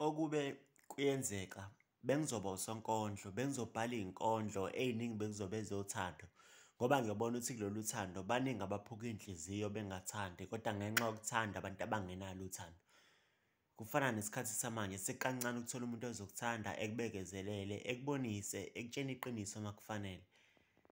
okube kuyenzeka bengizoba usonkondlo, bengizobhala iy'nkondlo ey'ningi bengizobe ezothando ngoba ngiyobona ukuthi kulolu thando baningi abaphuka iy'nhliziyo bengathandi kodwa ngenxa yokuthanda abantu abangenalo uthando. Kufana nesikhathi samanje sekukancane ukuthola umuntu ozokuthanda, ekubekezelele, ekubonise, ekutshene iqiniso uma kufanele.